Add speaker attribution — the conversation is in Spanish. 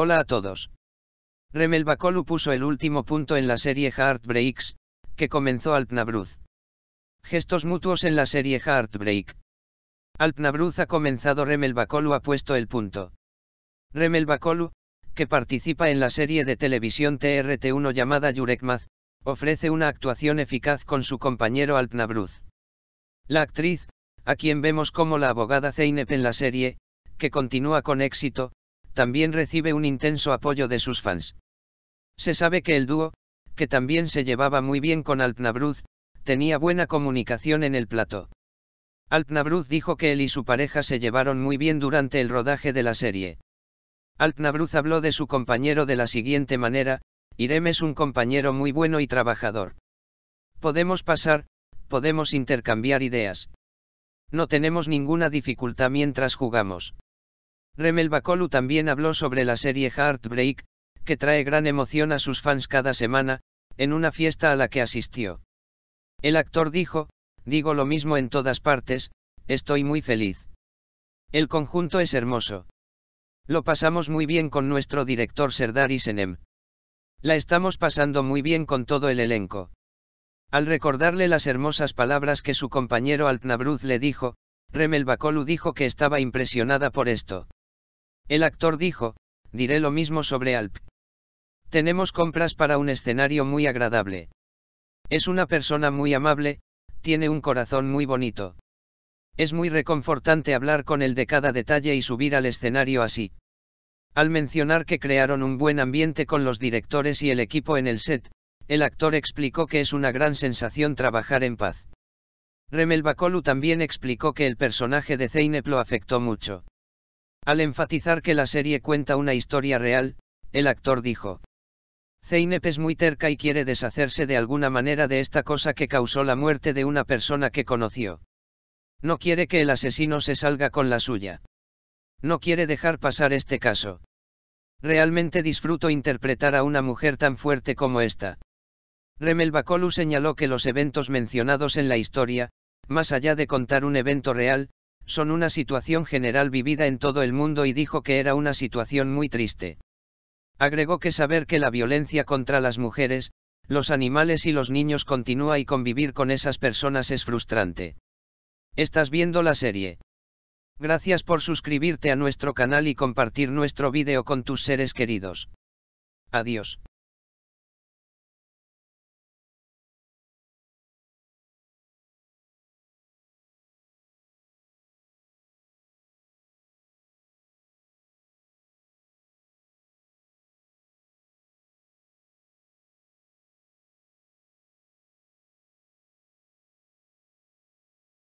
Speaker 1: Hola a todos. Remel Bakolu puso el último punto en la serie Heartbreaks, que comenzó Alpnabruz. Gestos mutuos en la serie Heartbreak. Alpnabruz ha comenzado Remel Bakolu ha puesto el punto. Remel Bakolu, que participa en la serie de televisión TRT1 llamada Yurekmaz, ofrece una actuación eficaz con su compañero Alpnabruz. La actriz, a quien vemos como la abogada Zeynep en la serie, que continúa con éxito, también recibe un intenso apoyo de sus fans. Se sabe que el dúo, que también se llevaba muy bien con Alpnabruz, tenía buena comunicación en el plato. Alpnabruz dijo que él y su pareja se llevaron muy bien durante el rodaje de la serie. Alpnabruz habló de su compañero de la siguiente manera, Irem es un compañero muy bueno y trabajador. Podemos pasar, podemos intercambiar ideas. No tenemos ninguna dificultad mientras jugamos. Remel Bakolu también habló sobre la serie Heartbreak, que trae gran emoción a sus fans cada semana, en una fiesta a la que asistió. El actor dijo, digo lo mismo en todas partes, estoy muy feliz. El conjunto es hermoso. Lo pasamos muy bien con nuestro director Serdar Isenem. La estamos pasando muy bien con todo el elenco. Al recordarle las hermosas palabras que su compañero Alpnabruz le dijo, Remel Bakolu dijo que estaba impresionada por esto. El actor dijo, diré lo mismo sobre Alp. Tenemos compras para un escenario muy agradable. Es una persona muy amable, tiene un corazón muy bonito. Es muy reconfortante hablar con él de cada detalle y subir al escenario así. Al mencionar que crearon un buen ambiente con los directores y el equipo en el set, el actor explicó que es una gran sensación trabajar en paz. Remel Bakolu también explicó que el personaje de Zeynep lo afectó mucho. Al enfatizar que la serie cuenta una historia real, el actor dijo. Zeynep es muy terca y quiere deshacerse de alguna manera de esta cosa que causó la muerte de una persona que conoció. No quiere que el asesino se salga con la suya. No quiere dejar pasar este caso. Realmente disfruto interpretar a una mujer tan fuerte como esta. Remel Bakolu señaló que los eventos mencionados en la historia, más allá de contar un evento real, son una situación general vivida en todo el mundo y dijo que era una situación muy triste. Agregó que saber que la violencia contra las mujeres, los animales y los niños continúa y convivir con esas personas es frustrante. Estás viendo la serie. Gracias por suscribirte a nuestro canal y compartir nuestro video con tus seres queridos. Adiós.